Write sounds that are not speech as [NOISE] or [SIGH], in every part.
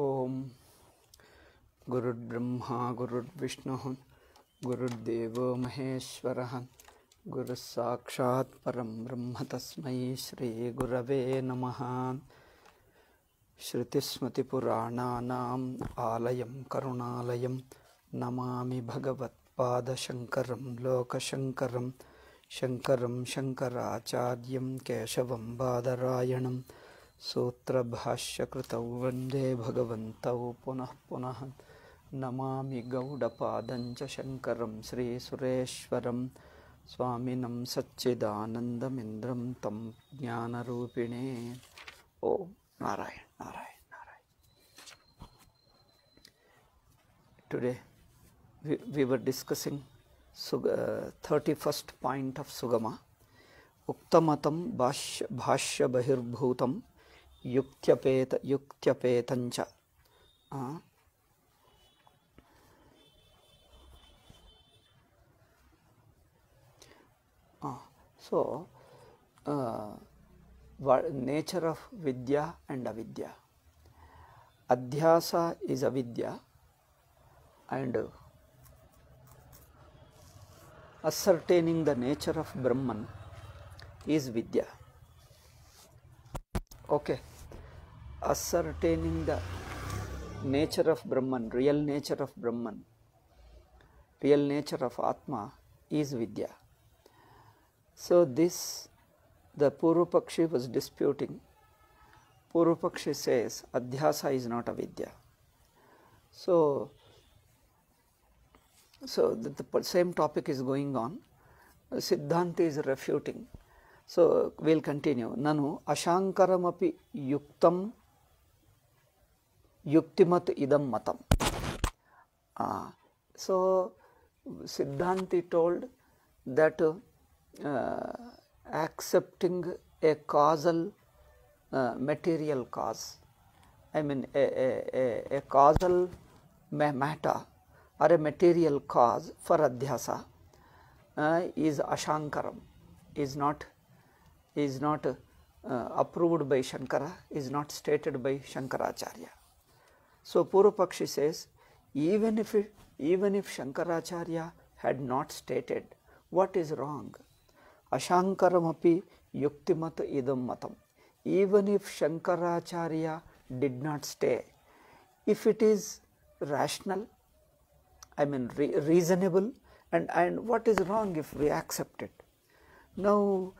ओम गुरुर्ब्रह्मा गुरुर्विष्णु गुरुर्देव महेश्वर गुरुसाक्षात् परम ब्रह्म तस्म श्रीगुरव नम श्रुतिस्मृतिपुराणानाम् आलयं करुणालयं नमामि भगवत्पादशङ्करं लोकशङ्करं शङ्करं शङ्कराचार्यं केशवं बादरायणं सूत्र सूत्रभाष्यकृतौ वंदे भगवन्तौ पुनः पुनः नमा गौड़पाद शंकर श्री शङ्करं स्वामीन स्वामिनं तम ज्ञान रूपिणे ओ Narayana Narayana Narayana today we were discussing discussing suga, uh, 31st point of sugama uktamatam भाष्य bhashya bahirvhutam युक्त्यपेत युक्त्यपेतञ्च so uh, nature of vidya and avidya adhyasa is avidya and ascertaining the nature of brahman is vidya okay ascertaining the nature of Brahman, real nature of Brahman, real nature of Atma is Vidya. So, this the Purupakshi was disputing. Purupakshi says Adhyasa is not Vidya. So, so the, the same topic is going on. Siddhanta is refuting. So, we will continue. Nanu Ashankaramapi Yuktam युक्तिमत इदम मतम so सिद्धांति told that accepting a causal material cause I mean a causal matter or a material cause for अध्यासा is अशांकरम is not is not approved by Shankara is not stated by Shankaracharya So Purupakshi says, even if, it, even if Shankaracharya had not stated what is wrong, Ashankaramapi Yuktimat Idam Matam, even if Shankaracharya did not stay, if it is rational, I mean re reasonable, and, and what is wrong if we accept it? Now,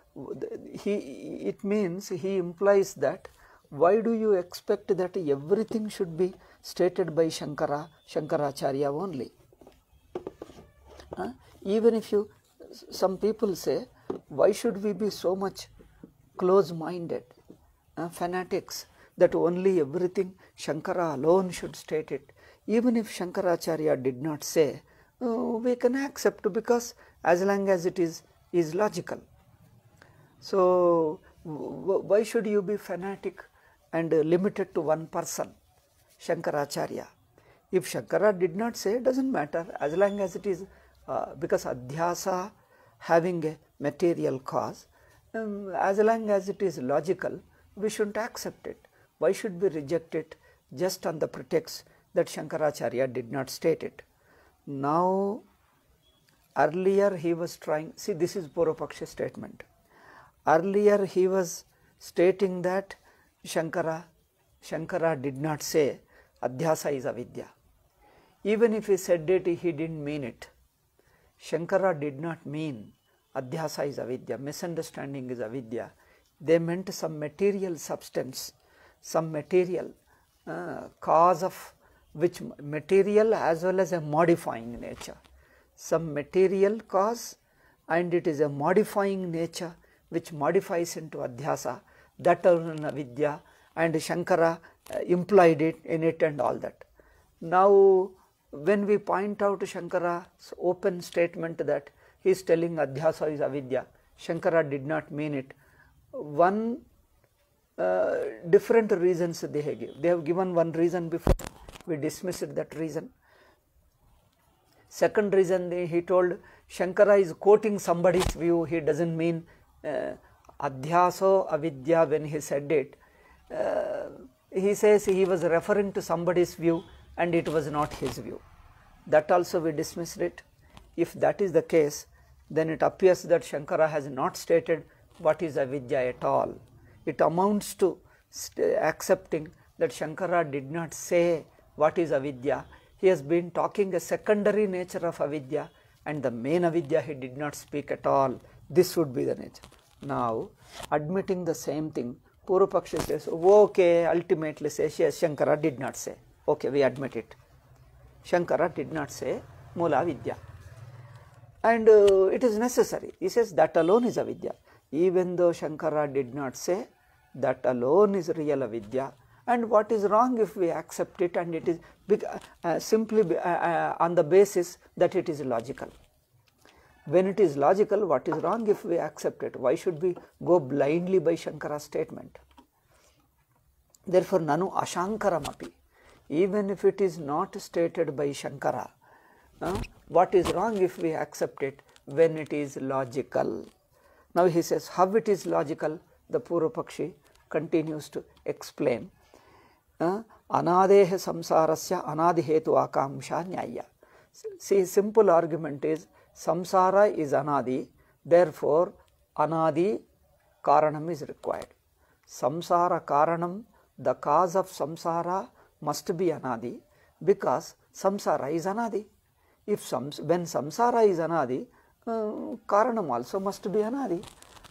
he, it means he implies that why do you expect that everything should be stated by Shankara, Shankaracharya only. Uh, even if you, some people say, why should we be so much close minded, uh, fanatics, that only everything Shankara alone should state it. Even if Shankaracharya did not say, oh, we can accept because as long as it is, is logical. So, why should you be fanatic and limited to one person? Shankaracharya. If Shankara did not say, doesn't matter as long as it is uh, because adhyasa having a material cause, um, as long as it is logical, we shouldn't accept it. Why should we reject it just on the pretext that Shankaracharya did not state it? Now, earlier he was trying, see, this is Purapaksha statement. Earlier he was stating that Shankara, Shankara did not say Adhyasa is avidya. Even if he said it, he didn't mean it. Shankara did not mean adhyasa is avidya, misunderstanding is avidya. They meant some material substance, some material uh, cause of which material as well as a modifying nature. Some material cause and it is a modifying nature which modifies into adhyasa, That is avidya and Shankara uh, implied it in it and all that. Now when we point out Shankara's open statement that he is telling adhyasa is avidya, Shankara did not mean it. One uh, different reasons they have given. They have given one reason before, we dismissed that reason. Second reason they, he told Shankara is quoting somebody's view, he does not mean uh, adhyaso avidya when he said it. Uh, he says he was referring to somebody's view and it was not his view. That also we dismissed it. If that is the case, then it appears that Shankara has not stated what is avidya at all. It amounts to accepting that Shankara did not say what is avidya. He has been talking a secondary nature of avidya and the main avidya he did not speak at all. This would be the nature. Now, admitting the same thing Puru Paksha says, okay, ultimately says, yes, Shankara did not say. Okay, we admit it. Shankara did not say Mula Vidya. And uh, it is necessary. He says that alone is avidya. Even though Shankara did not say that alone is real avidya. And what is wrong if we accept it and it is uh, simply uh, on the basis that it is logical. when it is logical what is wrong if we accept it why should we go blindly by shankara's statement therefore nanu ashankaram api even if it is not stated by shankara uh, what is wrong if we accept it when it is logical now he says how it is logical the purupakshi continues to explain uh, anadeha samsarasya anadihetu akamsha nyaya see simple argument is Samsara is anadi, therefore anadi karanam is required. Samsara karanam, the cause of samsara must be anadi because samsara is anadi. If sams, when samsara is anadi, uh, karanam also must be anadi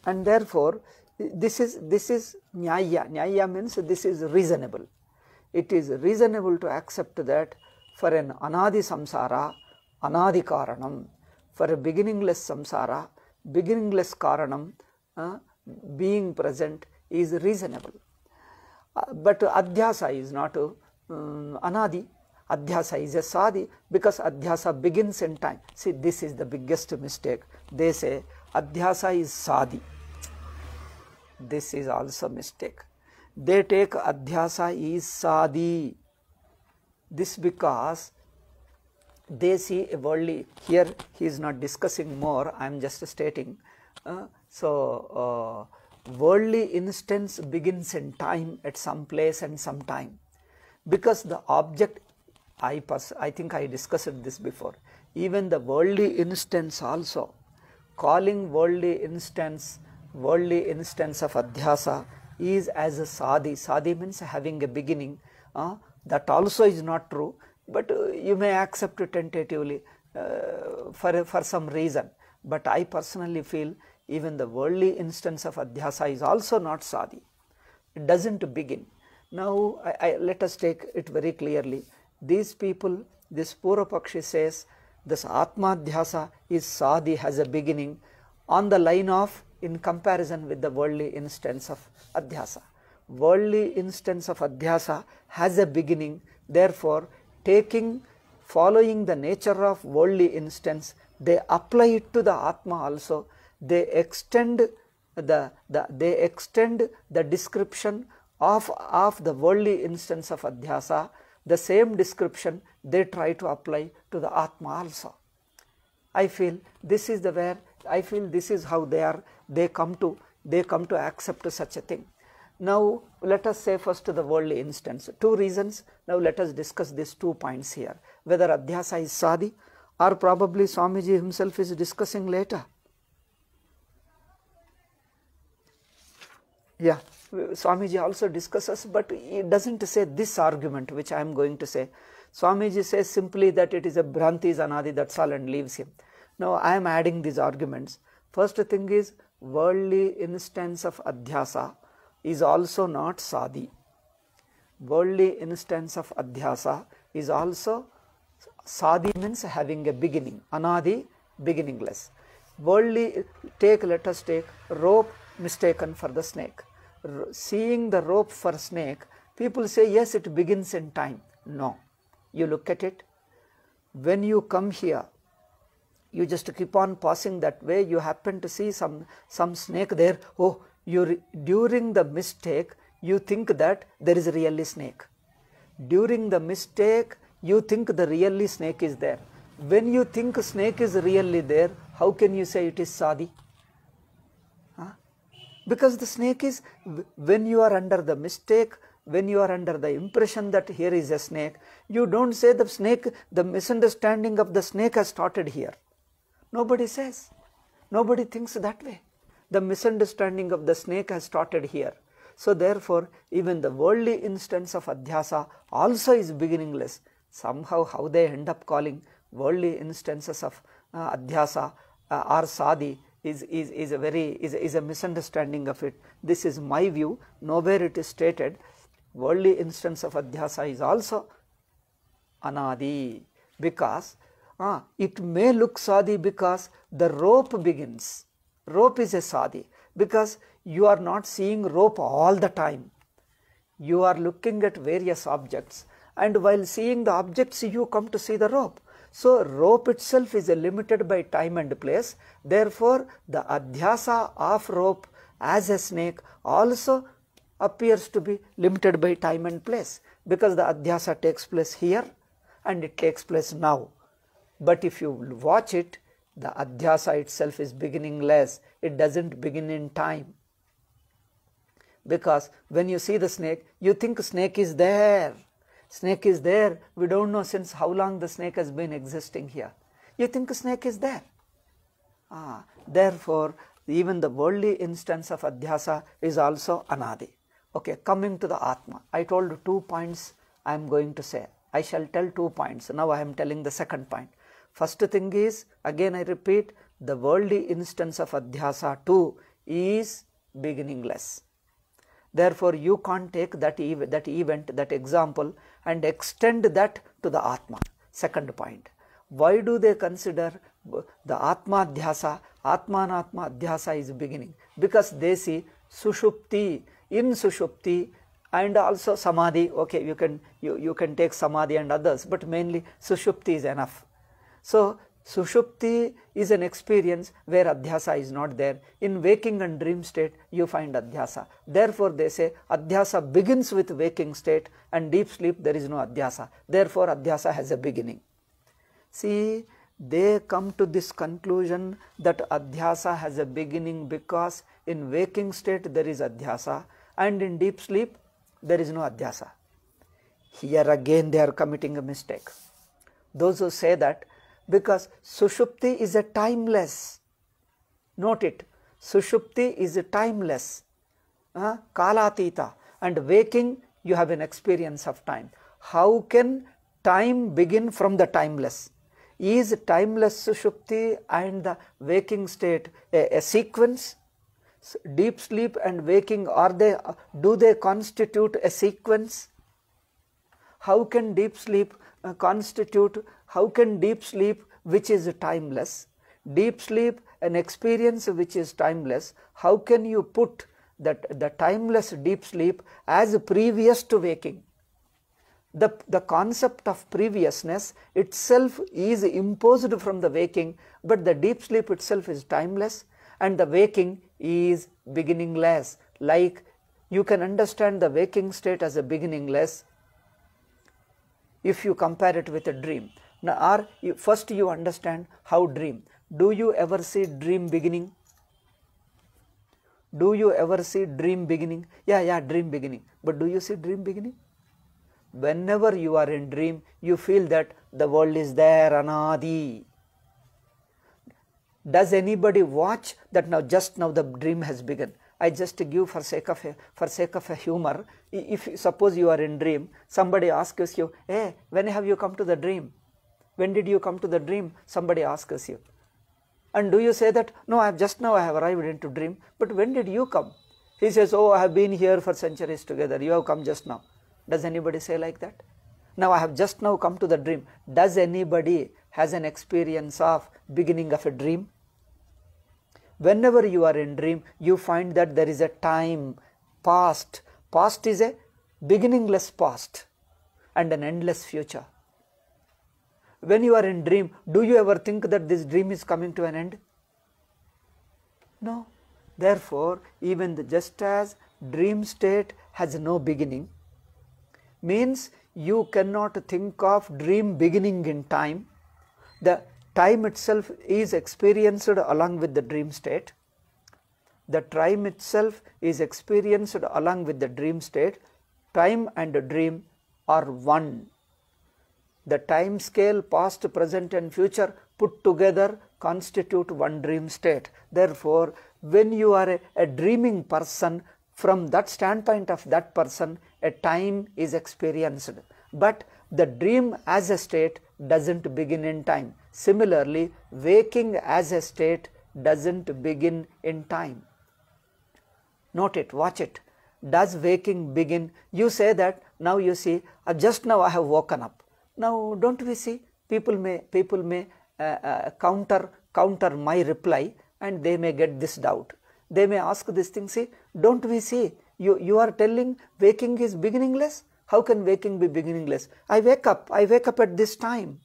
and therefore this is this is nyaya nyaya means this is reasonable it is reasonable to accept that for an anadi samsara anadi karanam for a beginningless samsara, beginningless karanam, uh, being present is reasonable. Uh, but adhyasa is not uh, um, anadi, adhyasa is a sadi because adhyasa begins in time. See, this is the biggest mistake. They say adhyasa is sadi. This is also mistake. They take adhyasa is sadi. This because they see a worldly, here he is not discussing more, I am just stating. Uh, so, uh, worldly instance begins in time at some place and some time because the object I, I think I discussed this before, even the worldly instance also, calling worldly instance, worldly instance of adhyasa is as a sadhi. Sadhi means having a beginning, uh, that also is not true but uh, you may accept it tentatively uh, for, for some reason. But I personally feel even the worldly instance of adhyasa is also not sadi. It doesn't begin. Now, I, I, let us take it very clearly. These people, this Purapakshi says, this atma adhyasa is sadhi, has a beginning on the line of in comparison with the worldly instance of adhyasa. Worldly instance of adhyasa has a beginning, therefore, taking, following the nature of worldly instance, they apply it to the Atma also, they extend the, the they extend the description of, of the worldly instance of Adhyasa, the same description they try to apply to the Atma also. I feel this is the where, I feel this is how they are, they come to, they come to accept such a thing. Now, let us say first to the worldly instance. Two reasons. Now, let us discuss these two points here. Whether Adhyasa is Sadi or probably Swamiji himself is discussing later. Yeah, Swamiji also discusses, but he doesn't say this argument which I am going to say. Swamiji says simply that it is a Bhranti is Anadi, that's all, and leaves him. Now, I am adding these arguments. First thing is worldly instance of Adhyasa is also not sadhi. Worldly instance of adhyasa is also sadhi means having a beginning, anadi beginningless. Worldly, take let us take rope mistaken for the snake. R seeing the rope for snake, people say yes it begins in time. No, you look at it. When you come here, you just keep on passing that way you happen to see some some snake there oh you during the mistake you think that there is really snake during the mistake you think the really snake is there when you think snake is really there how can you say it is sadi huh? because the snake is when you are under the mistake when you are under the impression that here is a snake you don't say the snake the misunderstanding of the snake has started here nobody says nobody thinks that way the misunderstanding of the snake has started here. So therefore, even the worldly instance of adhyasa also is beginningless. Somehow how they end up calling worldly instances of uh, adhyasa uh, or sadhi is, is, is a very is, is a misunderstanding of it. This is my view, nowhere it is stated. Worldly instance of adhyasa is also anadi because uh, it may look sadhi because the rope begins rope is a sadhi because you are not seeing rope all the time. You are looking at various objects and while seeing the objects you come to see the rope. So rope itself is limited by time and place. Therefore, the adhyasa of rope as a snake also appears to be limited by time and place because the adhyasa takes place here and it takes place now. But if you watch it, the adhyasa itself is beginningless, it doesn't begin in time. Because when you see the snake, you think snake is there. Snake is there, we don't know since how long the snake has been existing here. You think snake is there. Ah, therefore, even the worldly instance of adhyasa is also anadi. Okay, coming to the Atma, I told two points I am going to say. I shall tell two points. Now I am telling the second point. First thing is, again I repeat, the worldly instance of adhyasa too is beginningless. Therefore, you can't take that, ev that event, that example and extend that to the Atma. Second point, why do they consider the Atma adhyasa? Dhyasa, atma adhyasa is beginning? Because they see Sushupti, in Sushupti and also Samadhi, okay, you can, you, you can take Samadhi and others, but mainly Sushupti is enough. So, Sushupti is an experience where adhyasa is not there. In waking and dream state, you find adhyasa. Therefore, they say adhyasa begins with waking state and deep sleep there is no adhyasa. Therefore, adhyasa has a beginning. See, they come to this conclusion that adhyasa has a beginning because in waking state there is adhyasa and in deep sleep there is no adhyasa. Here again they are committing a mistake. Those who say that because sushupti is a timeless. Note it. Sushupti is a timeless. Uh, kalatita. And waking, you have an experience of time. How can time begin from the timeless? Is timeless sushupti and the waking state a, a sequence? deep sleep and waking are they do they constitute a sequence how can deep sleep uh, constitute how can deep sleep, which is timeless, deep sleep, an experience which is timeless, how can you put that the timeless deep sleep as previous to waking? The, the concept of previousness itself is imposed from the waking, but the deep sleep itself is timeless and the waking is beginningless. Like you can understand the waking state as a beginningless if you compare it with a dream. Now, or you, first you understand how dream. Do you ever see dream beginning? Do you ever see dream beginning? Yeah, yeah, dream beginning. But do you see dream beginning? Whenever you are in dream, you feel that the world is there, anadi. Does anybody watch that now just now the dream has begun? I just give for sake of a, for sake of a humor. If suppose you are in dream, somebody asks you, "Hey, when have you come to the dream?" when did you come to the dream? Somebody asks you. And do you say that, no, I have just now I have arrived into dream, but when did you come? He says, oh, I have been here for centuries together, you have come just now. Does anybody say like that? Now I have just now come to the dream. Does anybody has an experience of beginning of a dream? Whenever you are in dream, you find that there is a time past. Past is a beginningless past and an endless future when you are in dream do you ever think that this dream is coming to an end no therefore even the, just as dream state has no beginning means you cannot think of dream beginning in time the time itself is experienced along with the dream state the time itself is experienced along with the dream state time and dream are one the time scale past, present and future put together constitute one dream state. Therefore, when you are a, a dreaming person, from that standpoint of that person, a time is experienced. But the dream as a state doesn't begin in time. Similarly, waking as a state doesn't begin in time. Note it, watch it. Does waking begin? You say that now you see, uh, just now I have woken up. Now, don't we see people may people may uh, uh, counter counter my reply and they may get this doubt. They may ask this thing. See, don't we see you you are telling waking is beginningless? How can waking be beginningless? I wake up. I wake up at this time.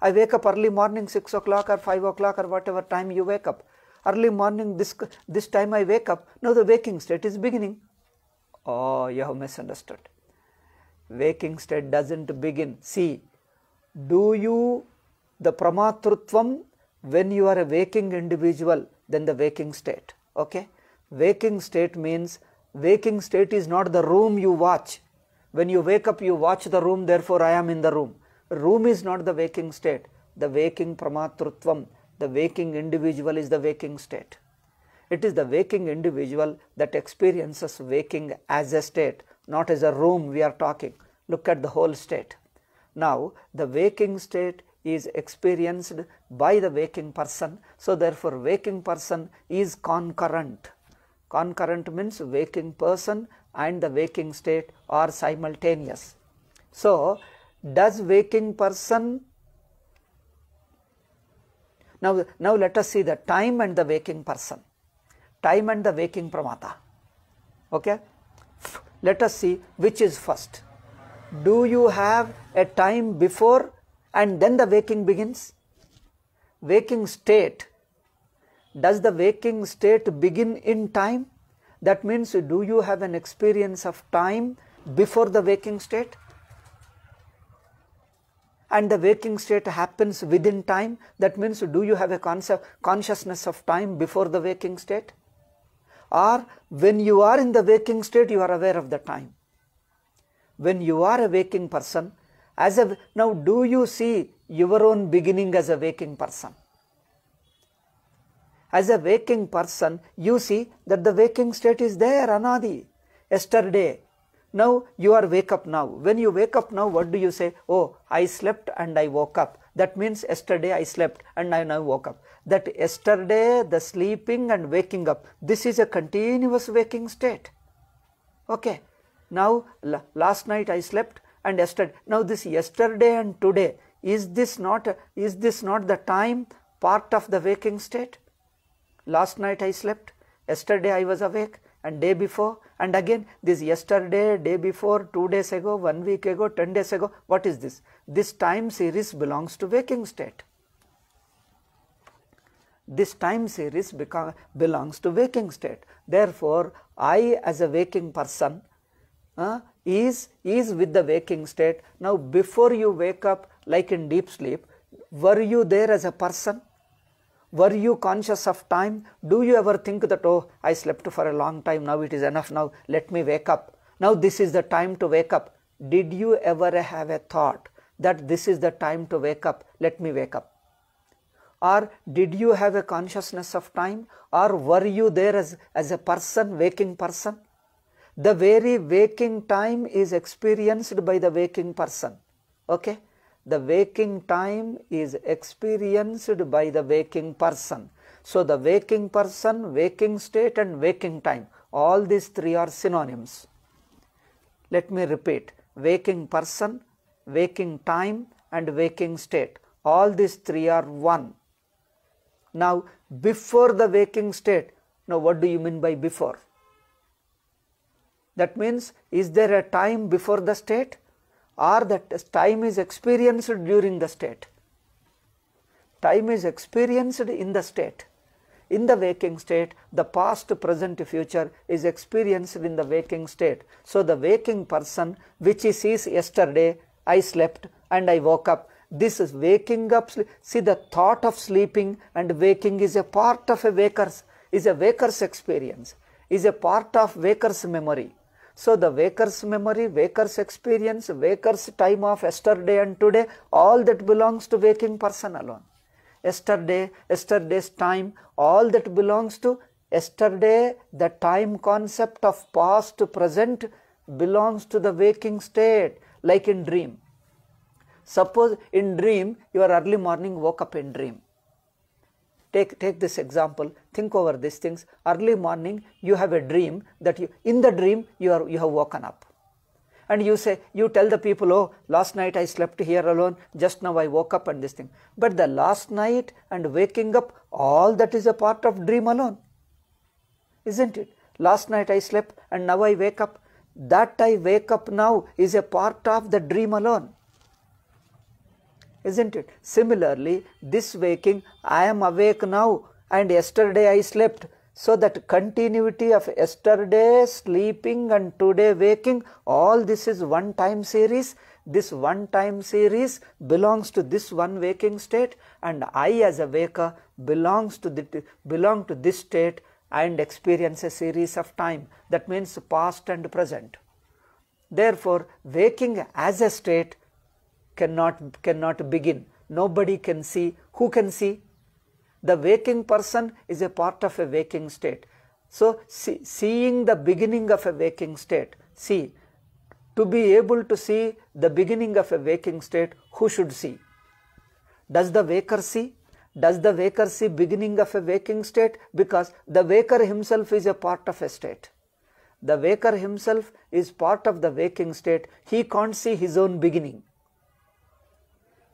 I wake up early morning, six o'clock or five o'clock or whatever time you wake up. Early morning, this this time I wake up. Now the waking state is beginning. Oh, you have misunderstood waking state doesn't begin. See, do you the pramatrutvam when you are a waking individual Then the waking state. Okay? Waking state means waking state is not the room you watch. When you wake up, you watch the room, therefore I am in the room. Room is not the waking state. The waking pramatrutvam, the waking individual is the waking state. It is the waking individual that experiences waking as a state not as a room we are talking. Look at the whole state. Now, the waking state is experienced by the waking person. So, therefore, waking person is concurrent. Concurrent means waking person and the waking state are simultaneous. So, does waking person now, now let us see the time and the waking person, time and the waking pramata. Okay? let us see which is first. Do you have a time before and then the waking begins? Waking state. Does the waking state begin in time? That means, do you have an experience of time before the waking state? And the waking state happens within time. That means, do you have a concept, consciousness of time before the waking state? or when you are in the waking state you are aware of the time when you are a waking person as a now do you see your own beginning as a waking person as a waking person you see that the waking state is there anadi yesterday now you are wake up now when you wake up now what do you say oh i slept and i woke up that means yesterday i slept and i now woke up that yesterday the sleeping and waking up, this is a continuous waking state. Okay, now last night I slept and yesterday, now this yesterday and today, is this not, is this not the time part of the waking state? Last night I slept, yesterday I was awake and day before and again this yesterday, day before, two days ago, one week ago, ten days ago, what is this? This time series belongs to waking state this time series belongs to waking state. Therefore, I as a waking person uh, is, is with the waking state. Now, before you wake up, like in deep sleep, were you there as a person? Were you conscious of time? Do you ever think that, oh, I slept for a long time, now it is enough, now let me wake up. Now this is the time to wake up. Did you ever have a thought that this is the time to wake up, let me wake up? or did you have a consciousness of time or were you there as, as a person waking person the very waking time is experienced by the waking person okay the waking time is experienced by the waking person so the waking person waking state and waking time all these three are synonyms let me repeat waking person waking time and waking state all these three are one now before the waking state, now what do you mean by before? That means is there a time before the state or that time is experienced during the state? Time is experienced in the state. In the waking state, the past, present, future is experienced in the waking state. So the waking person which he sees yesterday, I slept and I woke up this is waking up. See, the thought of sleeping and waking is a part of a waker's, is a waker's experience, is a part of waker's memory. So the waker's memory, waker's experience, waker's time of yesterday and today, all that belongs to waking person alone. Yesterday, yesterday's time, all that belongs to yesterday, the time concept of past to present belongs to the waking state, like in dream. Suppose in dream, you are early morning woke up in dream. Take, take this example, think over these things. Early morning, you have a dream that you, in the dream, you, are, you have woken up. And you say, you tell the people, oh, last night I slept here alone, just now I woke up and this thing. But the last night and waking up, all that is a part of dream alone. Isn't it? Last night I slept and now I wake up. That I wake up now is a part of the dream alone isn't it? Similarly, this waking, I am awake now and yesterday I slept. So that continuity of yesterday sleeping and today waking, all this is one time series. This one time series belongs to this one waking state and I as a waker belongs to the, belong to this state and experience a series of time. That means past and present. Therefore, waking as a state cannot cannot begin nobody can see who can see the waking person is a part of a waking state so see, seeing the beginning of a waking state see to be able to see the beginning of a waking state who should see does the waker see does the waker see beginning of a waking state because the waker himself is a part of a state the waker himself is part of the waking state he can't see his own beginning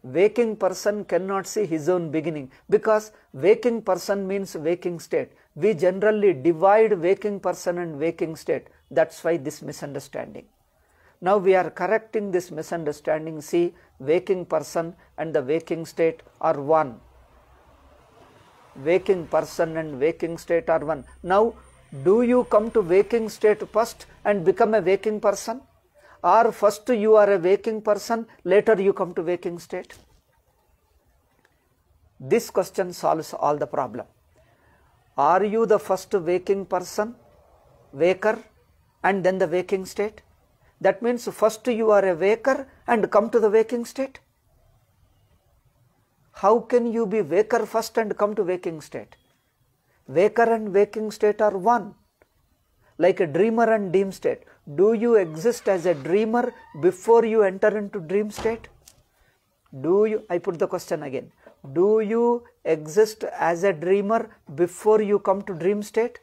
waking person cannot see his own beginning because waking person means waking state. We generally divide waking person and waking state. That's why this misunderstanding. Now we are correcting this misunderstanding. See, waking person and the waking state are one. Waking person and waking state are one. Now, do you come to waking state first and become a waking person? or first you are a waking person later you come to waking state this question solves all the problem are you the first waking person waker and then the waking state that means first you are a waker and come to the waking state how can you be waker first and come to waking state waker and waking state are one like a dreamer and dream state do you exist as a dreamer before you enter into dream state? Do you, I put the question again, do you exist as a dreamer before you come to dream state?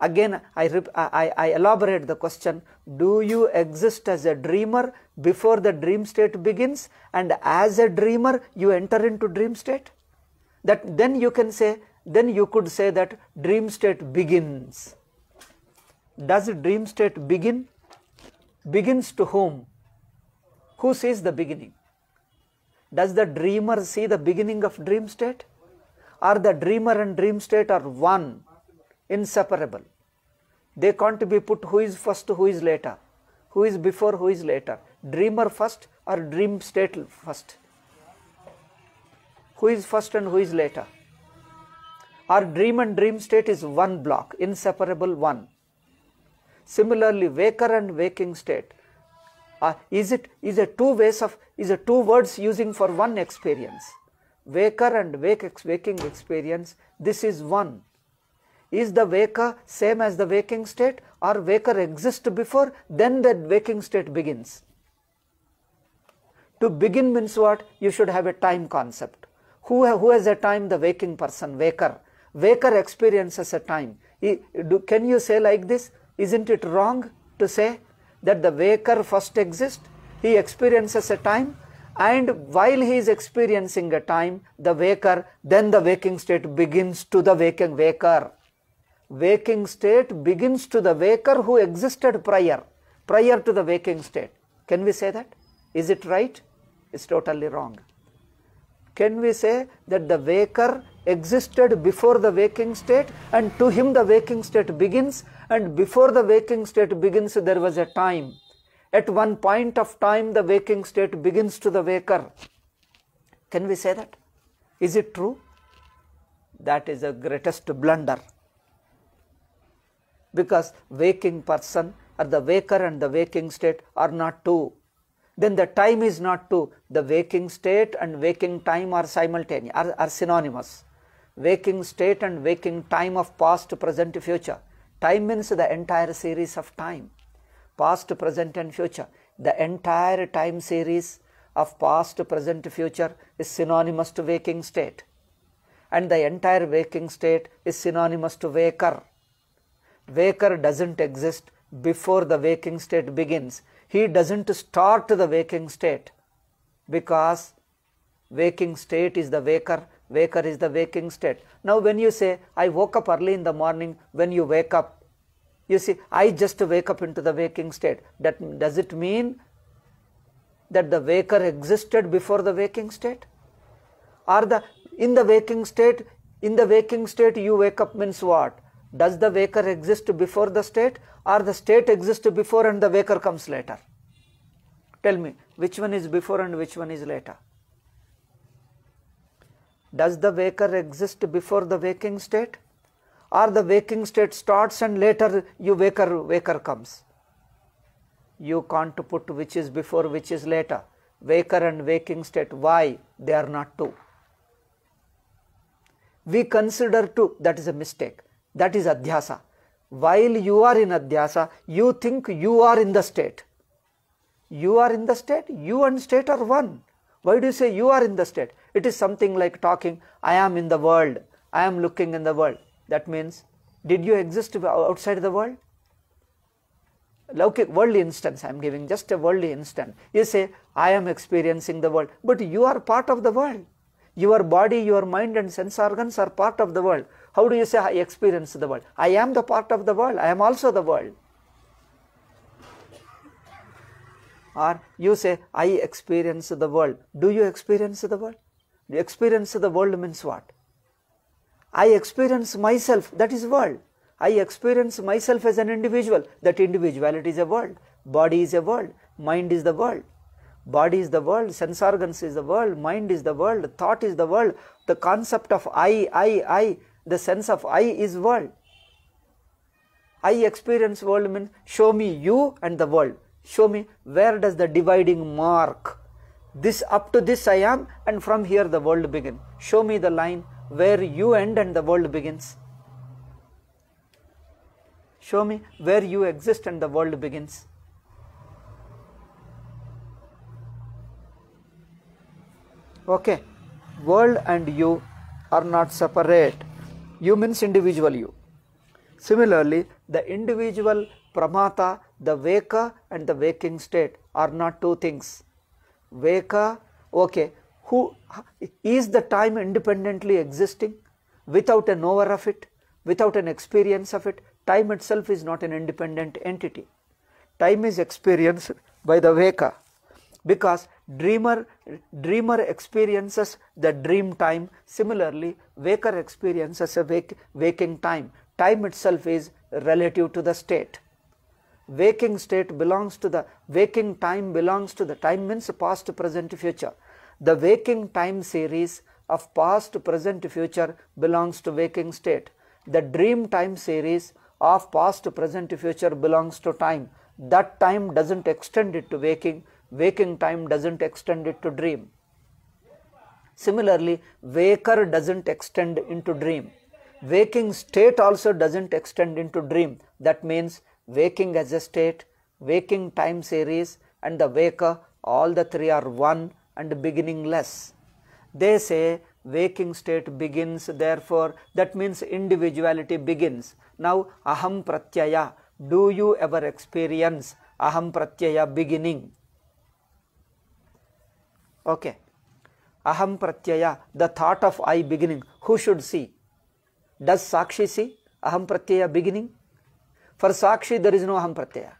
Again, I, I, I elaborate the question Do you exist as a dreamer before the dream state begins, and as a dreamer, you enter into dream state? That then you can say, then you could say that dream state begins does dream state begin? Begins to whom? Who sees the beginning? Does the dreamer see the beginning of dream state? Are the dreamer and dream state are one, inseparable? They can't be put who is first, who is later, who is before, who is later. Dreamer first or dream state first? Who is first and who is later? Our dream and dream state is one block, inseparable one. Similarly, waker and waking state. Uh, is it is a two ways of is a two words using for one experience waker and wake ex, waking experience this is one is the waker same as the waking state or waker exists before then the waking state begins to begin means what you should have a time concept who who has a time the waking person waker waker experiences a time can you say like this isn't it wrong to say that the waker first exists, he experiences a time, and while he is experiencing a time, the waker, then the waking state begins to the waking waker. Waking state begins to the waker who existed prior, prior to the waking state. Can we say that? Is it right? It's totally wrong. Can we say that the waker existed before the waking state and to him the waking state begins and before the waking state begins there was a time. At one point of time the waking state begins to the waker. Can we say that? Is it true? That is the greatest blunder. Because waking person or the waker and the waking state are not two. Then the time is not two. The waking state and waking time are simultaneous, are, are synonymous waking state and waking time of past, present, future. Time means the entire series of time, past, present, and future. The entire time series of past, present, future is synonymous to waking state. And the entire waking state is synonymous to waker. Waker doesn't exist before the waking state begins. He doesn't start the waking state because waking state is the waker Waker is the waking state. Now, when you say, I woke up early in the morning, when you wake up, you see, I just wake up into the waking state. That, does it mean that the waker existed before the waking state? Or the in the waking state, in the waking state you wake up means what? Does the waker exist before the state or the state exists before and the waker comes later? Tell me, which one is before and which one is later? Does the waker exist before the waking state? Or the waking state starts and later you waker, waker comes? You can't put which is before, which is later. Waker and waking state, why? They are not two. We consider two, that is a mistake. That is adhyasa. While you are in adhyasa, you think you are in the state. You are in the state, you and state are one. Why do you say you are in the state? It is something like talking, I am in the world, I am looking in the world. That means, did you exist outside the world? Laukik, worldly instance, I am giving just a worldly instance. You say, I am experiencing the world, but you are part of the world. Your body, your mind, and sense organs are part of the world. How do you say, I experience the world? I am the part of the world, I am also the world. Or you say, I experience the world. Do you experience the world? The experience of the world means what? I experience myself, that is world. I experience myself as an individual, that individuality is a world. Body is a world, mind is the world. Body is the world, sense organs is the world, mind is the world, thought is the world. The concept of I, I, I, the sense of I is world. I experience world means show me you and the world. Show me where does the dividing mark this up to this I am and from here the world begin. Show me the line where you end and the world begins. Show me where you exist and the world begins. Okay, world and you are not separate. You means individual you. Similarly, the individual pramata, the waker, and the waking state are not two things Veka, okay, who is the time independently existing without an knower of it, without an experience of it? Time itself is not an independent entity. Time is experienced by the Veka because dreamer, dreamer experiences the dream time. Similarly, Waker experiences a wake, waking time. Time itself is relative to the state waking state belongs to the waking time belongs to the time means past present future the waking time series of past present future belongs to waking state the dream time series of past present future belongs to time that time doesn't extend it to waking waking time doesn't extend it to dream similarly waker doesn't extend into dream waking state also doesn't extend into dream that means waking as a state, waking time series and the waker all the three are one and beginningless. They say waking state begins therefore that means individuality begins. Now aham pratyaya do you ever experience aham pratyaya beginning? Okay. Aham pratyaya the thought of I beginning who should see? Does Sakshi see aham pratyaya beginning? For Sakshi, there is no Aham Pratyaya.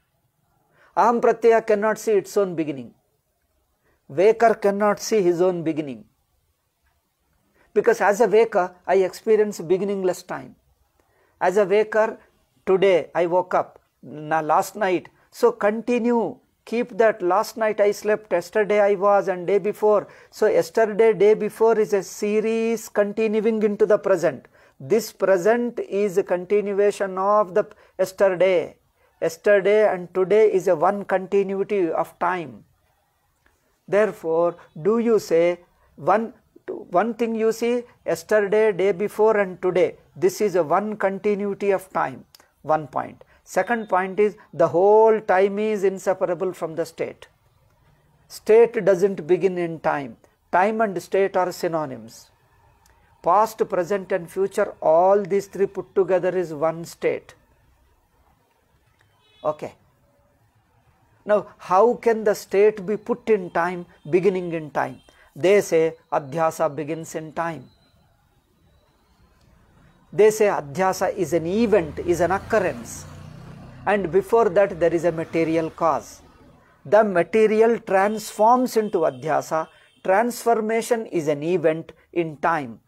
Aham Pratyaya cannot see its own beginning. Waker cannot see his own beginning. Because as a waker, I experience beginningless time. As a waker, today I woke up, last night. So continue, keep that last night I slept, yesterday I was, and day before. So yesterday, day before is a series continuing into the present. This present is a continuation of the yesterday. Yesterday and today is a one continuity of time. Therefore, do you say one one thing you see yesterday, day before and today. This is a one continuity of time. One point. Second point is the whole time is inseparable from the state. State doesn't begin in time. Time and state are synonyms past, present and future all these three put together is one state. Okay. Now how can the state be put in time beginning in time? They say Adhyasa begins in time. They say Adhyasa is an event, is an occurrence and before that there is a material cause. The material transforms into Adhyasa transformation is an event in time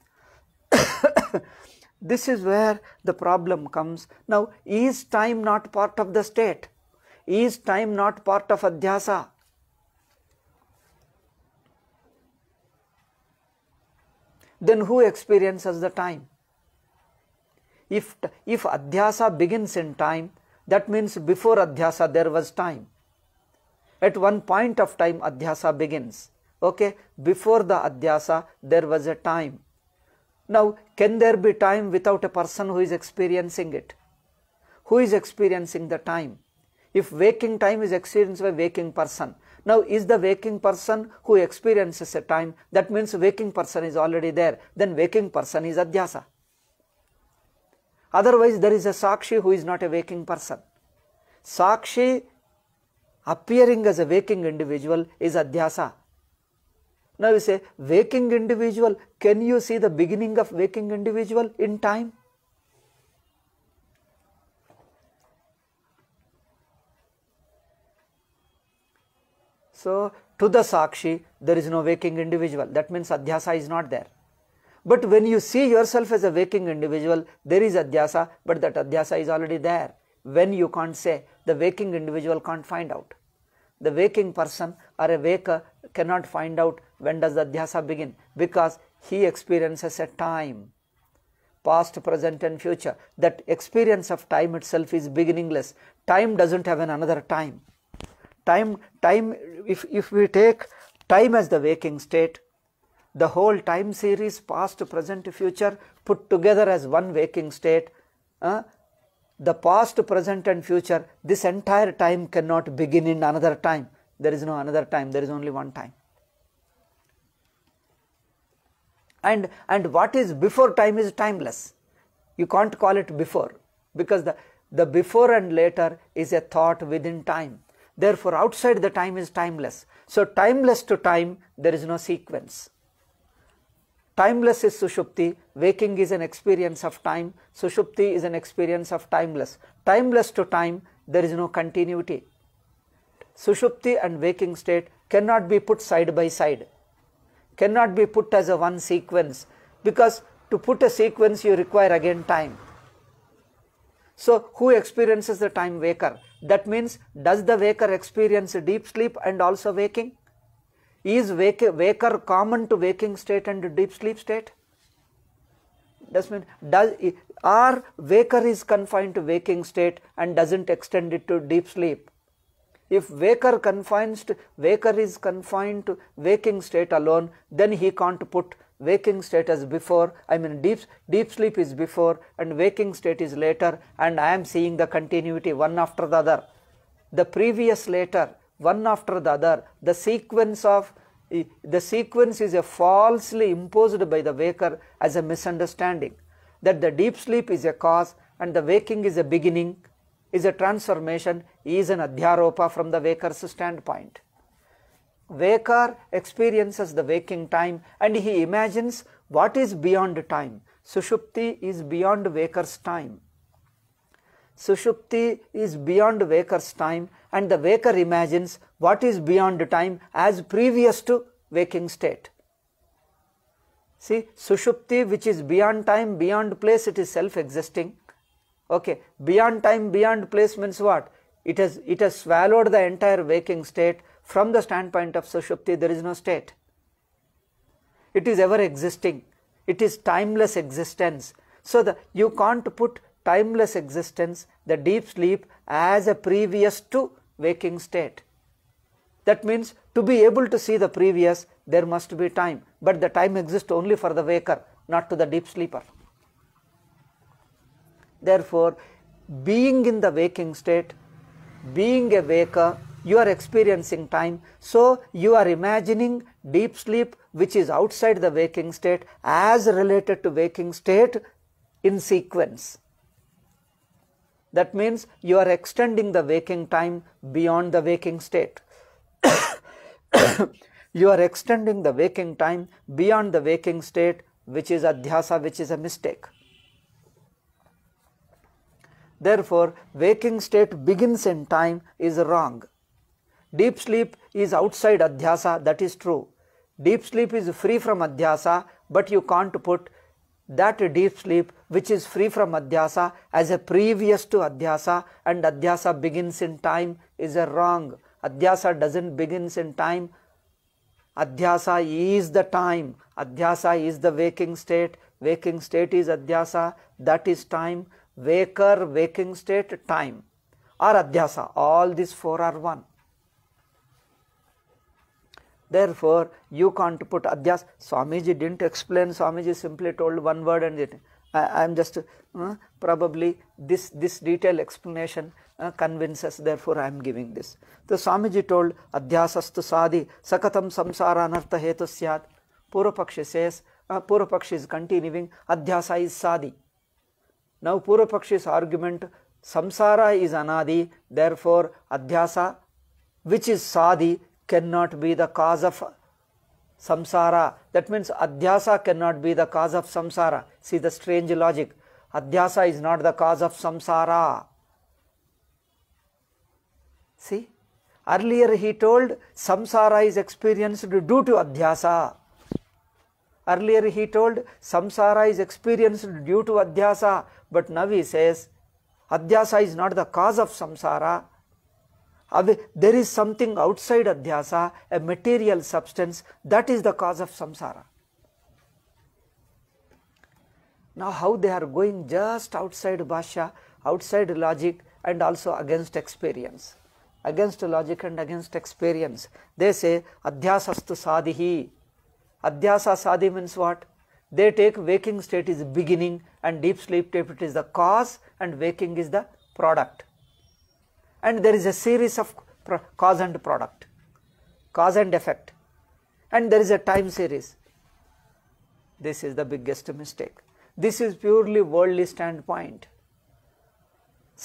[COUGHS] this is where the problem comes. Now, is time not part of the state? Is time not part of adhyasa? Then who experiences the time? If, if adhyasa begins in time, that means before adhyasa there was time. At one point of time adhyasa begins. Okay, before the adhyasa there was a time now, can there be time without a person who is experiencing it? Who is experiencing the time? If waking time is experienced by waking person, now is the waking person who experiences a time, that means waking person is already there, then waking person is adhyasa. Otherwise, there is a sakshi who is not a waking person. Sakshi appearing as a waking individual is adhyasa now you say waking individual, can you see the beginning of waking individual in time? So to the Sakshi there is no waking individual that means Adhyasa is not there. But when you see yourself as a waking individual there is Adhyasa but that Adhyasa is already there. When you can't say the waking individual can't find out the waking person or a waker cannot find out when does the dhyasa begin because he experiences a time past present and future that experience of time itself is beginningless time doesn't have an another time time time if if we take time as the waking state the whole time series past present future put together as one waking state uh, the past, present and future, this entire time cannot begin in another time. There is no another time, there is only one time. And, and what is before time is timeless. You can't call it before because the, the before and later is a thought within time. Therefore, outside the time is timeless. So, timeless to time, there is no sequence. Timeless is Sushupti, waking is an experience of time, Sushupti is an experience of timeless. Timeless to time, there is no continuity. Sushupti and waking state cannot be put side by side, cannot be put as a one sequence because to put a sequence you require again time. So, who experiences the time waker? That means, does the waker experience deep sleep and also waking? Is wake, waker common to waking state and deep sleep state? Does mean does or waker is confined to waking state and doesn't extend it to deep sleep? If waker confines to waker is confined to waking state alone, then he can't put waking state as before. I mean deep deep sleep is before and waking state is later, and I am seeing the continuity one after the other. The previous later one after the other the sequence of the sequence is a falsely imposed by the waker as a misunderstanding that the deep sleep is a cause and the waking is a beginning is a transformation is an adhyaropa from the waker's standpoint. Waker experiences the waking time and he imagines what is beyond time. Sushupti is beyond waker's time. Sushupti is beyond waker's time and the waker imagines what is beyond time as previous to waking state. See, Sushupti which is beyond time, beyond place, it is self-existing. Okay, beyond time, beyond place means what? It has, it has swallowed the entire waking state. From the standpoint of Sushupti, there is no state. It is ever existing. It is timeless existence. So, the, you can't put timeless existence, the deep sleep as a previous to waking state. That means to be able to see the previous, there must be time, but the time exists only for the waker, not to the deep sleeper. Therefore, being in the waking state, being a waker, you are experiencing time. So, you are imagining deep sleep which is outside the waking state as related to waking state in sequence. That means you are extending the waking time beyond the waking state. [COUGHS] you are extending the waking time beyond the waking state, which is adhyasa, which is a mistake. Therefore, waking state begins in time is wrong. Deep sleep is outside adhyasa, that is true. Deep sleep is free from adhyasa, but you can't put that deep sleep which is free from adhyasa as a previous to adhyasa and adhyasa begins in time is a wrong. Adhyasa doesn't begins in time. Adhyasa is the time. Adhyasa is the waking state. Waking state is adhyasa. That is time. Waker, waking state, time. Or adhyasa. All these four are one. Therefore, you can't put Adhyas. Swamiji didn't explain, Swamiji simply told one word and it. I am just uh, probably this, this detailed explanation uh, convinces, therefore I am giving this. The Swamiji told Adhyasastu Sadi Sakatam Samsara Anartha Hetu Syat. Purapakshi says, uh, Purapakshi is continuing, Adhyasa is Sadi. Now Purapakshi's argument, Samsara is Anadi, therefore Adhyasa, which is Sadi, cannot be the cause of samsara. That means adhyasa cannot be the cause of samsara. See the strange logic. Adhyasa is not the cause of samsara. See, earlier he told samsara is experienced due to adhyasa. Earlier he told samsara is experienced due to adhyasa, but now he says adhyasa is not the cause of samsara, there is something outside adhyasa, a material substance, that is the cause of samsara. Now how they are going just outside bhasha, outside logic and also against experience. Against logic and against experience. They say adhyasastu sadhihi. Adhyasa sadhi means what? They take waking state is beginning and deep sleep state is the cause and waking is the product and there is a series of cause and product, cause and effect, and there is a time series. This is the biggest mistake. This is purely worldly standpoint.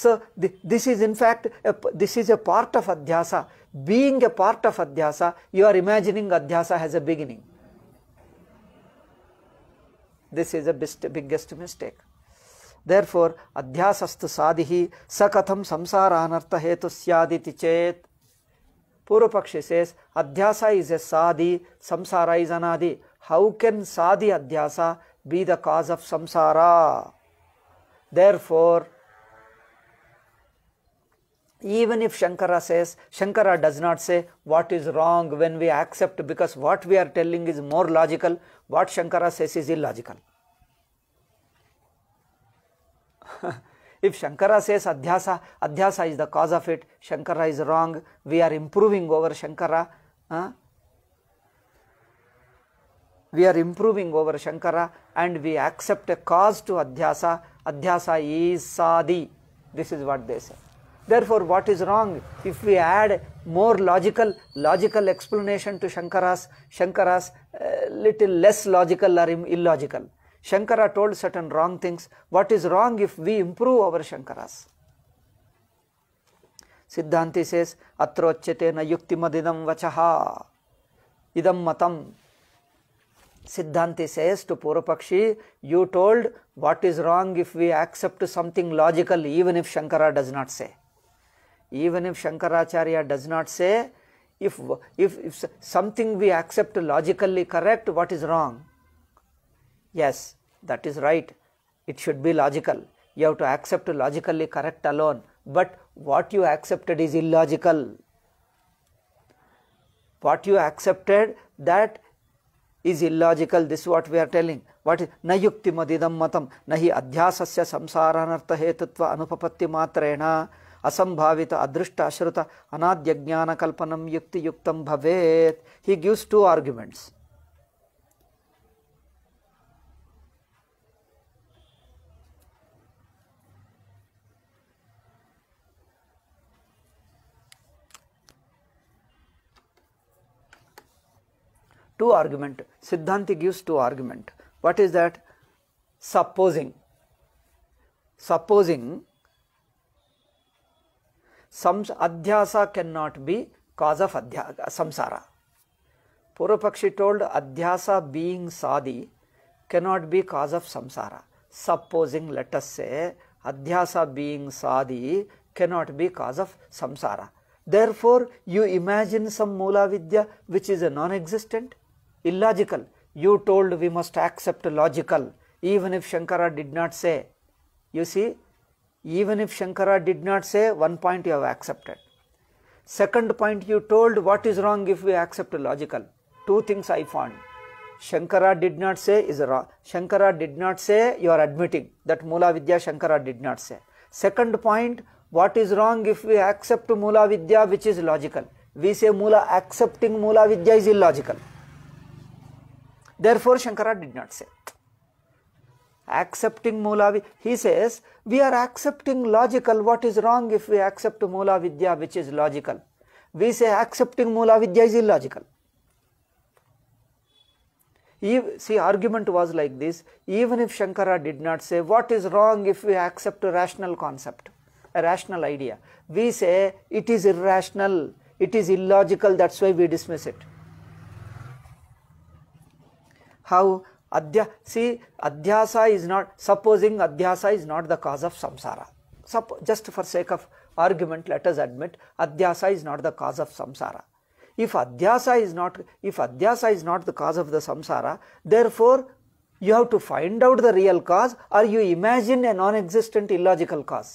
So, th this is in fact, a, this is a part of adhyasa. Being a part of adhyasa, you are imagining adhyasa has a beginning. This is the biggest mistake. therefore adhyasastu sadhi sa katham samsara anartha hetu syaditi chet Purupakshi says adhyasa is a sadhi, samsara is anadi. How can sadhi adhyasa be the cause of samsara? Therefore, even if Shankara says, Shankara does not say what is wrong when we accept because what we are telling is more logical, what Shankara says is illogical. if Shankara says Adhyasa, Adhyasa is the cause of it, Shankara is wrong, we are improving over Shankara. Huh? We are improving over Shankara and we accept a cause to Adhyasa. Adhyasa is Sadi. This is what they say. Therefore, what is wrong if we add more logical logical explanation to Shankara's Shankara's uh, little less logical or illogical? Shankara told certain wrong things. What is wrong if we improve our Shankaras? Siddhanti says, Atrochyate na yuktimadidam vachaha idam matam. Siddhanti says to Purupakshi, you told what is wrong if we accept something logical even if Shankara does not say. Even if Shankaracharya does not say, if, if, if something we accept logically correct, what is wrong? Yes, that is right. It should be logical. You have to accept logically correct alone, but what you accepted is illogical. What you accepted that is illogical. This is what we are telling. What is na yukti madidam matam nahi adhyasasya samsaranartha hetutva anupapatti matrena असंभावित अदृष्ट अश्रुत अनाद्य ज्ञान कल्पनम युक्ति युक्तम भवेत he gives two arguments two argument siddhanti gives two argument what is that supposing supposing some adhyasa cannot be cause of adhyasa, samsara Purapakshi told adhyasa being sadhi cannot be cause of samsara supposing let us say adhyasa being sadhi cannot be cause of samsara therefore you imagine some mula vidya which is a non existent illogical. You told we must accept logical even if Shankara did not say. You see, even if Shankara did not say, one point you have accepted. Second point you told what is wrong if we accept logical. Two things I found. Shankara did not say is wrong. Shankara did not say you are admitting that Mula Vidya Shankara did not say. Second point what is wrong if we accept Mula Vidya which is logical. We say Mula accepting Mula Vidya is illogical. Therefore, Shankara did not say. Accepting Mula, he says, we are accepting logical. What is wrong if we accept Mula which is logical? We say accepting Mula is illogical. see, argument was like this even if Shankara did not say, what is wrong if we accept a rational concept, a rational idea? We say it is irrational, it is illogical, that's why we dismiss it how adhya see adhyasa is not supposing adhyasa is not the cause of samsara Supp just for sake of argument let us admit adhyasa is not the cause of samsara if adhyasa is not if adhyasa is not the cause of the samsara therefore you have to find out the real cause or you imagine a non-existent illogical cause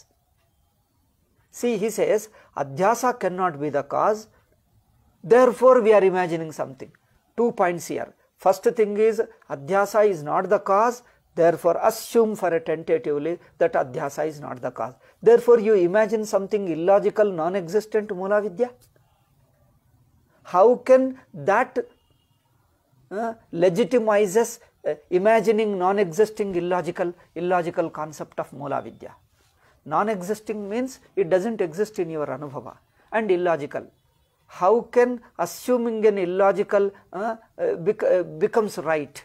see he says adhyasa cannot be the cause therefore we are imagining something two points here First thing is adhyasa is not the cause therefore assume for a tentatively that adhyasa is not the cause. Therefore you imagine something illogical non-existent mula vidya. How can that uh, legitimizes uh, imagining non-existing illogical illogical concept of mula vidya. Non-existing means it doesn't exist in your anubhava and illogical how can assuming an illogical uh, uh, uh, becomes right,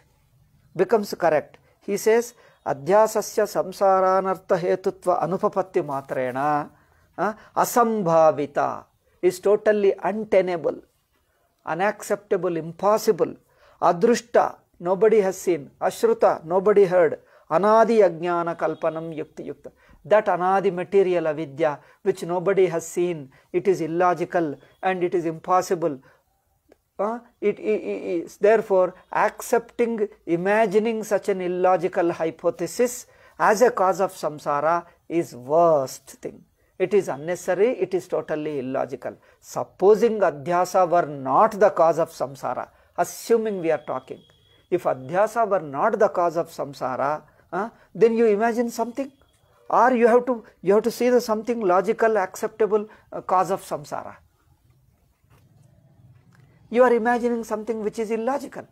becomes correct? He says, adhyasasya samsaranartha hetutva anupapatti matrena uh, asambhavita is totally untenable, unacceptable, impossible, adrushta, nobody has seen, ashruta, nobody heard, anadi ajnana kalpanam yukti that anadi material avidya which nobody has seen, it is illogical and it is impossible. Uh, it, it, it is therefore accepting, imagining such an illogical hypothesis as a cause of samsara is worst thing. It is unnecessary, it is totally illogical. Supposing adhyasa were not the cause of samsara, assuming we are talking. If adhyasa were not the cause of samsara, uh, then you imagine something or you have to you have to see the something logical acceptable uh, cause of samsara you are imagining something which is illogical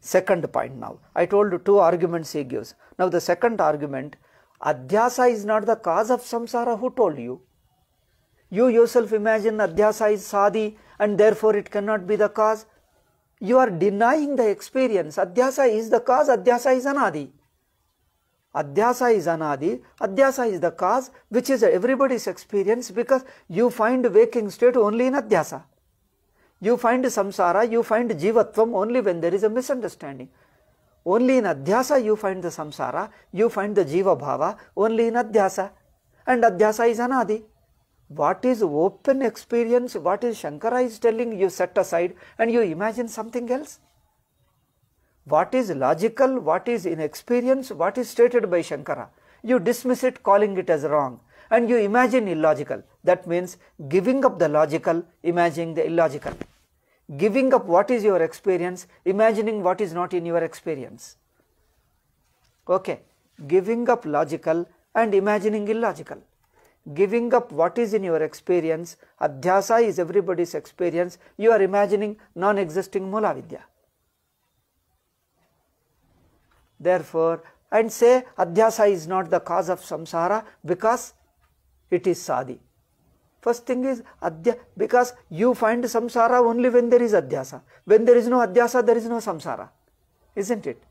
second point now i told you two arguments he gives now the second argument adhyasa is not the cause of samsara who told you you yourself imagine adhyasa is sadhi, and therefore it cannot be the cause you are denying the experience adhyasa is the cause adhyasa is anadi Adhyasa is anadi, adhyasa is the cause which is everybody's experience because you find waking state only in adhyasa. You find samsara, you find jivatvam only when there is a misunderstanding. Only in adhyasa you find the samsara, you find the jiva bhava, only in adhyasa. And adhyasa is anadi. What is open experience, what is Shankara is telling, you set aside and you imagine something else what is logical, what is in experience, what is stated by Shankara. You dismiss it calling it as wrong and you imagine illogical. That means giving up the logical, imagining the illogical. Giving up what is your experience, imagining what is not in your experience. Okay, giving up logical and imagining illogical. Giving up what is in your experience, adhyasa is everybody's experience, you are imagining non-existing mula vidya. therefore and say adhyasa is not the cause of samsara because it is sadhi. First thing is adhya, because you find samsara only when there is adhyasa. When there is no adhyasa there is no samsara isn't it?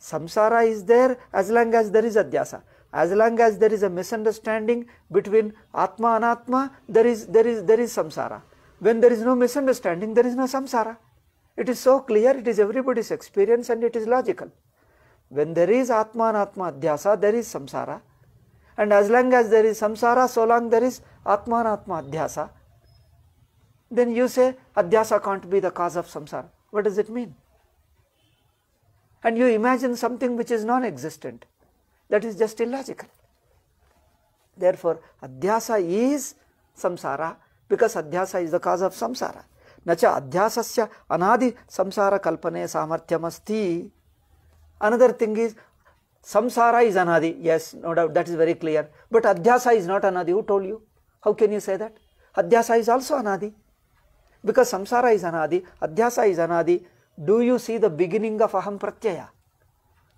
Samsara is there as long as there is adhyasa. As long as there is a misunderstanding between Atma and Atma, there is, there is, there is samsara. When there is no misunderstanding, there is no samsara. It is so clear, it is everybody's experience and it is logical. When there is is and Atma Adhyasa, there is Samsara. And as long as there is Samsara, so long there is is and Atma Adhyasa. Then you say Adhyasa can't be the cause of Samsara. What does it mean? And you imagine something which is non existent. That is just illogical. Therefore, Adhyasa is Samsara because Adhyasa is the cause of Samsara. न च अध्यासस्य samsara kalpana कल्पने सामर्थ्यमस्ति Another thing is samsara is anadi. Yes, no doubt, that is very clear. But adhyasa is not anadi. Who told you? How can you say that? Adhyasa is also anadi. Because samsara is anadi, adhyasa is anadi. Do you see the beginning of aham pratyaya?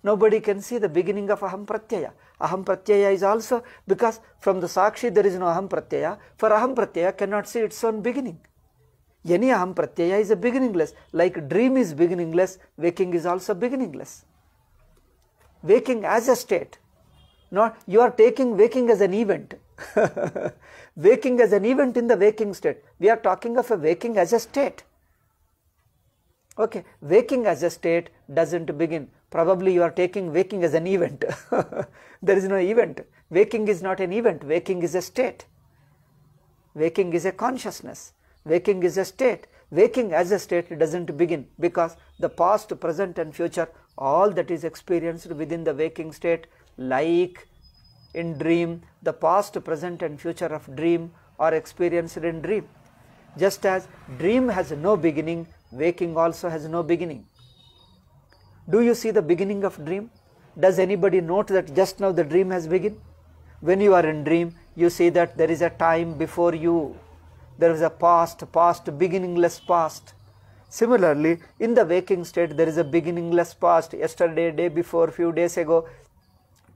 Nobody can see the beginning of aham pratyaya. Aham pratyaya is also because from the sakshi there is no aham pratyaya. For aham pratyaya cannot see its own beginning. Any aham pratyaya is a beginningless. Like dream is beginningless, waking is also beginningless waking as a state not you are taking waking as an event [LAUGHS] waking as an event in the waking state we are talking of a waking as a state okay waking as a state doesn't begin probably you are taking waking as an event [LAUGHS] there is no event waking is not an event waking is a state waking is a consciousness waking is a state waking as a state doesn't begin because the past present and future all that is experienced within the waking state like in dream, the past, present and future of dream are experienced in dream. Just as dream has no beginning, waking also has no beginning. Do you see the beginning of dream? Does anybody note that just now the dream has begun? When you are in dream, you see that there is a time before you. There is a past, past, beginningless past. Similarly, in the waking state, there is a beginningless past, yesterday, day before, few days ago,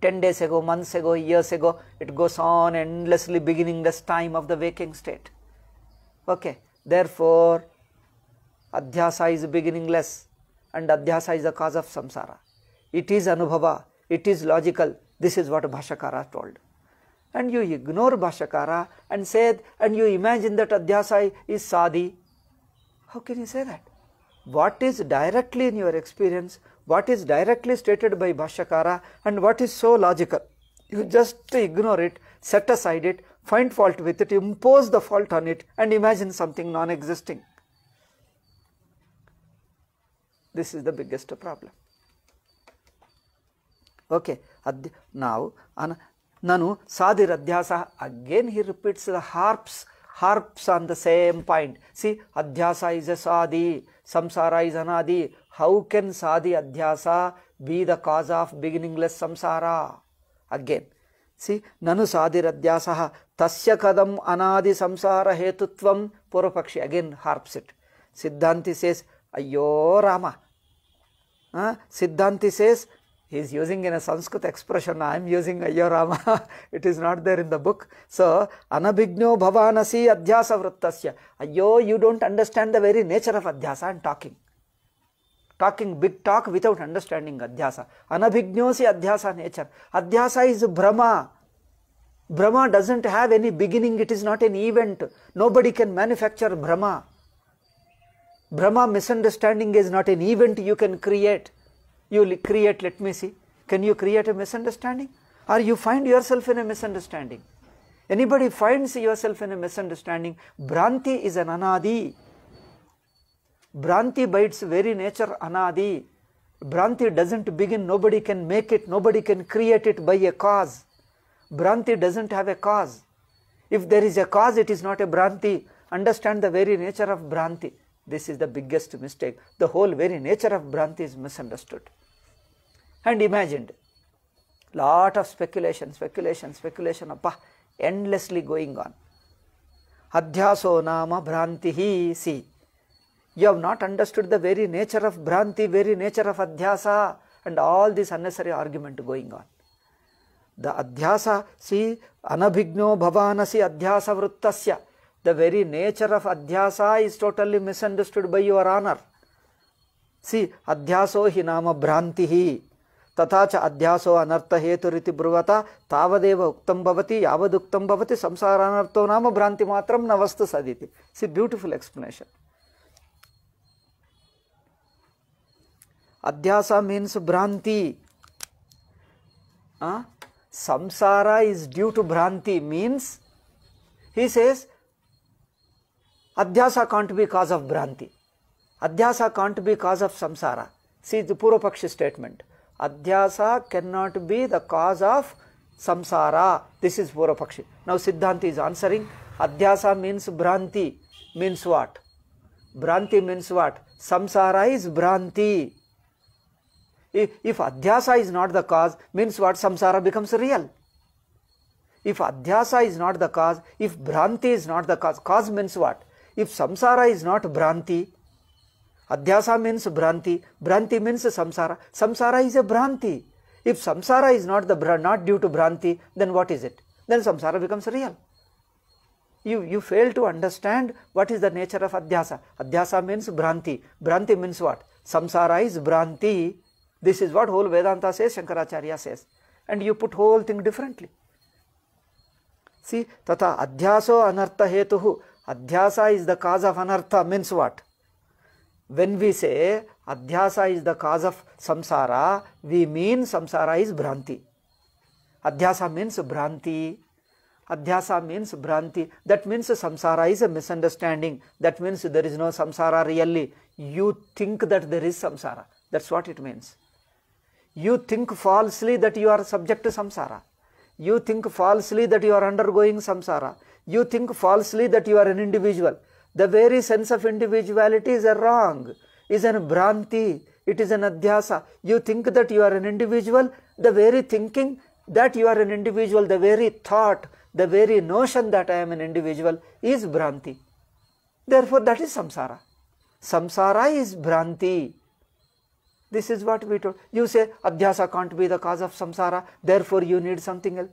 10 days ago, months ago, years ago, it goes on endlessly beginningless time of the waking state. Okay, therefore, adhyasa is beginningless and adhyasa is the cause of samsara. It is anubhava, it is logical, this is what Bhashakara told and you ignore Bhashakara and said, and you imagine that Adhyasa is Sadi how can you say that? What is directly in your experience, what is directly stated by Bhashyakara and what is so logical? You just ignore it, set aside it, find fault with it, impose the fault on it and imagine something non-existing. This is the biggest problem. Okay, now, Nanu Sadir Adhyasa, again he repeats the harps harps on the same point. See, adhyasa is a sadhi, samsara is anadi. How can sadhi adhyasa be the cause of beginningless samsara? Again, see, nanu sadhir adhyasaha tasya kadam anadi samsara hetutvam purapakshi. Again, harps it. Siddhanti says, Ayyo Rama. Huh? Siddhanti says, he is using in a Sanskrit expression, I am using Ayyarama, [LAUGHS] it is not there in the book. So, Anabhigno Bhavanasi Adhyasa Vrittasya. Ayyo, you don't understand the very nature of Adhyasa and talking. Talking big talk without understanding Adhyasa. Anabhignosi Adhyasa nature. Adhyasa is Brahma. Brahma doesn't have any beginning, it is not an event. Nobody can manufacture Brahma. Brahma misunderstanding is not an event you can create you create, let me see, can you create a misunderstanding? Or you find yourself in a misunderstanding. Anybody finds yourself in a misunderstanding, Branti is an anadi. Branti by its very nature anadi. Branti doesn't begin, nobody can make it, nobody can create it by a cause. Branti doesn't have a cause. If there is a cause, it is not a Branti. Understand the very nature of Branti. This is the biggest mistake. The whole very nature of Branti is misunderstood and imagined. Lot of speculation, speculation, speculation, appa, endlessly going on. Adhyaso nama brantihi. see. You have not understood the very nature of branti, very nature of adhyasa and all this unnecessary argument going on. The adhyasa, see, anabhigno bhavanasi adhyasa vrittasya. The very nature of adhyasa is totally misunderstood by your honor. See, adhyaso hi nama brantihi. तथा चध्यासो अध्यासो अनर्थ हेतु रीति ब्रुवता तावदेव उक्तम भवति यावदुक्तम भवति संसारानर्थो नाम भ्रांति मात्रम न वस्तु सदी सी ब्यूटिफुल एक्सप्लेनेशन अध्यास मीन भ्रांति संसार इज ड्यू टू भ्रांति मीन्स ही सेज अध्यास कांट बी काज ऑफ भ्रांति अध्यास कांट बी काज ऑफ संसार सी पूर्वपक्ष statement adhyasa cannot be the cause of samsara. This is Purapakshi. Now Siddhanti is answering. Adhyasa means branti. Means what? Branti means what? Samsara is branti. If, if adhyasa is not the cause, means what? Samsara becomes real. If adhyasa is not the cause, if branti is not the cause, cause means what? If samsara is not branti. अध्यासा means भ्रांति भ्रांति means संसार संसार is a भ्रांति if संसार is not the not due to भ्रांति then what is it then संसार becomes real you you fail to understand what is the nature of अध्यास अध्यासा मीन्स भ्रांति भ्रांति मीन्स वॉट संसार इज भ्रांति this is what whole Vedanta say Shankaracharya say and you put whole thing differently see तथा अध्यासो अनर्थ हेतु अध्यासा इज द काज ऑफ अनर्थ means what when we say adhyasa is the cause of samsara, we mean samsara is bhranti. Adhyasa means bhranti. Adhyasa means bhranti. That means samsara is a misunderstanding. That means there is no samsara really. You think that there is samsara. That's what it means. You think falsely that you are subject to samsara. You think falsely that you are undergoing samsara. You think falsely that you are an individual. The very sense of individuality is a wrong, is an bhranti, it is an adhyasa. You think that you are an individual, the very thinking that you are an individual, the very thought, the very notion that I am an individual is bhranti. Therefore, that is samsara. Samsara is bhranti. This is what we told. You say adhyasa can't be the cause of samsara, therefore you need something else.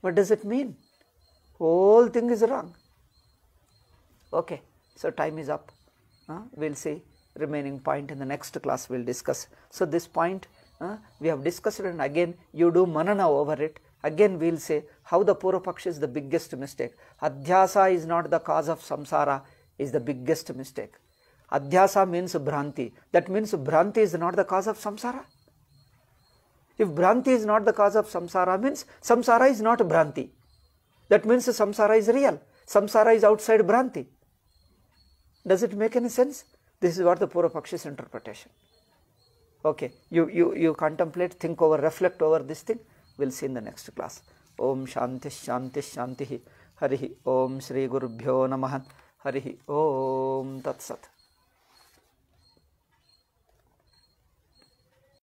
What does it mean? Whole thing is wrong. Okay, so time is up. Uh, we'll see remaining point in the next class we'll discuss. So this point uh, we have discussed and again you do manana over it. Again we'll say how the Purupaksha is the biggest mistake. Adhyasa is not the cause of samsara is the biggest mistake. Adhyasa means Bhranti. That means Bhranti is not the cause of samsara. If Bhranti is not the cause of samsara means samsara is not Bhranti. That means samsara is real. Samsara is outside Bhranti. Does it make any sense? This is what the Purapakshi's interpretation. Okay, you, you, you contemplate, think over, reflect over this thing. We'll see in the next class. Om Shanti Shanti Shanti Harihi Om Guru Gurubhyo Namaha Harihi Om Tat Sat.